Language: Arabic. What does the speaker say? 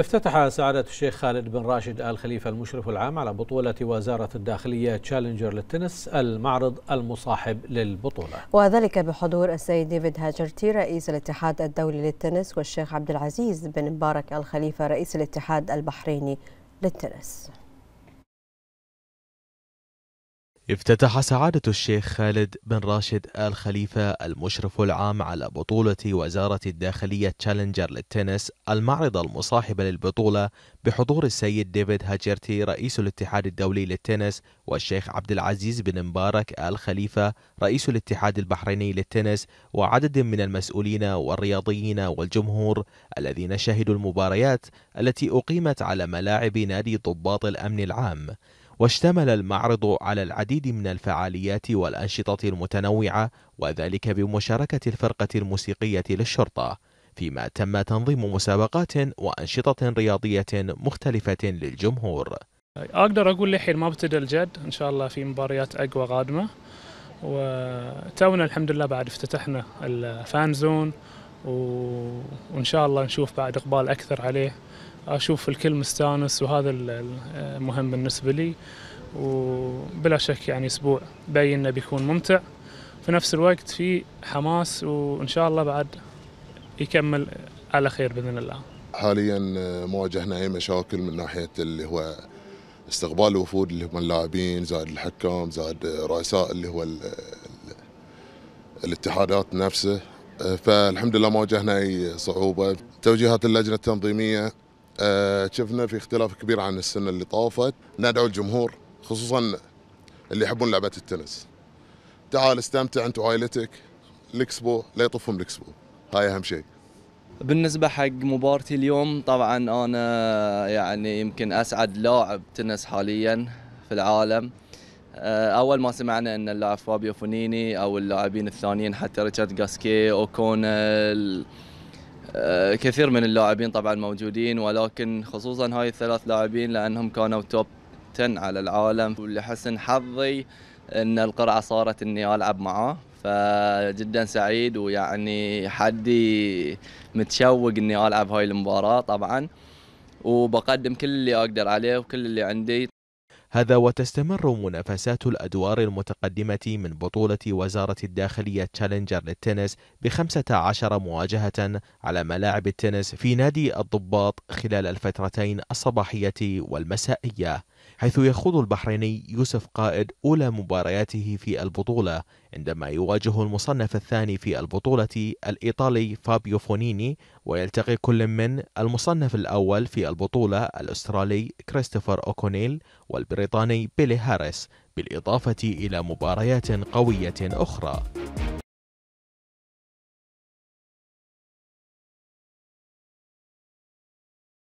افتتح سعادة الشيخ خالد بن راشد آل خليفة المشرف العام على بطولة وزارة الداخلية تشالنجر للتنس المعرض المصاحب للبطولة وذلك بحضور السيد ديفيد هاجرتي رئيس الاتحاد الدولي للتنس والشيخ عبد العزيز بن مبارك الخليفة رئيس الاتحاد البحريني للتنس افتتح سعادة الشيخ خالد بن راشد آل خليفة المشرف العام على بطولة وزارة الداخلية تشالنجر للتنس المعرض المصاحب للبطولة بحضور السيد ديفيد هاجرتي رئيس الاتحاد الدولي للتنس والشيخ عبد العزيز بن مبارك آل خليفة رئيس الاتحاد البحريني للتنس وعدد من المسؤولين والرياضيين والجمهور الذين شهدوا المباريات التي أقيمت على ملاعب نادي ضباط الأمن العام واشتمل المعرض على العديد من الفعاليات والأنشطة المتنوعة وذلك بمشاركة الفرقة الموسيقية للشرطة فيما تم تنظيم مسابقات وأنشطة رياضية مختلفة للجمهور أقدر أقول لحين ما ابتدى الجد إن شاء الله في مباريات أقوى قادمة وتونا الحمد لله بعد افتتحنا الفان زون وإن شاء الله نشوف بعد إقبال أكثر عليه اشوف الكل مستانس وهذا المهم بالنسبه لي وبلا شك يعني اسبوع باين انه بيكون ممتع في نفس الوقت في حماس وان شاء الله بعد يكمل على خير باذن الله. حاليا آه، ما واجهنا اي مشاكل من ناحيه اللي هو استقبال الوفود اللي هم اللاعبين زائد الحكام زائد رؤساء اللي هو الـ الـ الاتحادات نفسه آه، فالحمد لله ما واجهنا اي صعوبه توجيهات اللجنه التنظيميه آه، شفنا في اختلاف كبير عن السنه اللي طافت ندعو الجمهور خصوصا اللي يحبون لعبه التنس تعال استمتع انت وعائلتك الاكسبو لا يطفهم الاكسبو هاي اهم شيء بالنسبة حق مبارتي اليوم طبعا أنا يعني يمكن أسعد لاعب تنس حاليا في العالم آه، أول ما سمعنا أن اللاعب فابيو فونيني أو اللاعبين الثانيين حتى ريتشارد جاسكي أوكونل آه، كثير من اللاعبين طبعا موجودين ولكن خصوصا هاي الثلاث لاعبين لانهم كانوا توب 10 على العالم ولحسن حظي ان القرعه صارت اني العب معاه فجدا سعيد ويعني حدي متشوق اني العب هاي المباراه طبعا وبقدم كل اللي اقدر عليه وكل اللي عندي هذا وتستمر منافسات الأدوار المتقدمة من بطولة وزارة الداخلية تشالنجر للتنس بخمسة عشر مواجهة على ملاعب التنس في نادي الضباط خلال الفترتين الصباحية والمسائية حيث يخوض البحريني يوسف قائد أولى مبارياته في البطولة عندما يواجه المصنف الثاني في البطولة الإيطالي فابيو فونيني ويلتقي كل من المصنف الأول في البطولة الأسترالي كريستوفر أوكونيل والبريطاني بيلي هاريس بالإضافة إلى مباريات قوية أخرى